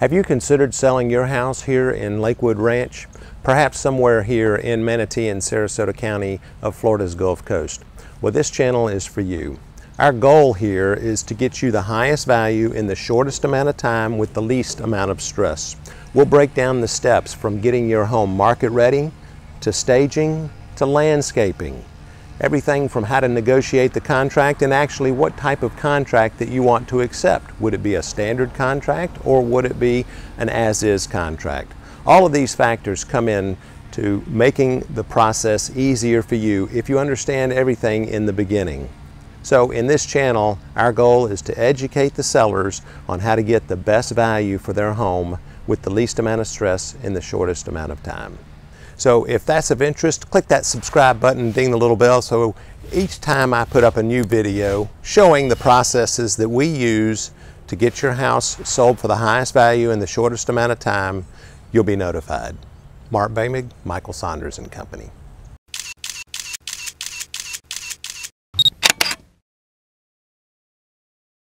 Have you considered selling your house here in Lakewood Ranch? Perhaps somewhere here in Manatee and Sarasota County of Florida's Gulf Coast. Well, this channel is for you. Our goal here is to get you the highest value in the shortest amount of time with the least amount of stress. We'll break down the steps from getting your home market ready to staging to landscaping Everything from how to negotiate the contract and actually what type of contract that you want to accept. Would it be a standard contract or would it be an as-is contract? All of these factors come in to making the process easier for you if you understand everything in the beginning. So in this channel, our goal is to educate the sellers on how to get the best value for their home with the least amount of stress in the shortest amount of time. So if that's of interest, click that subscribe button, ding the little bell. So each time I put up a new video showing the processes that we use to get your house sold for the highest value in the shortest amount of time, you'll be notified. Mark Bamig, Michael Saunders and Company.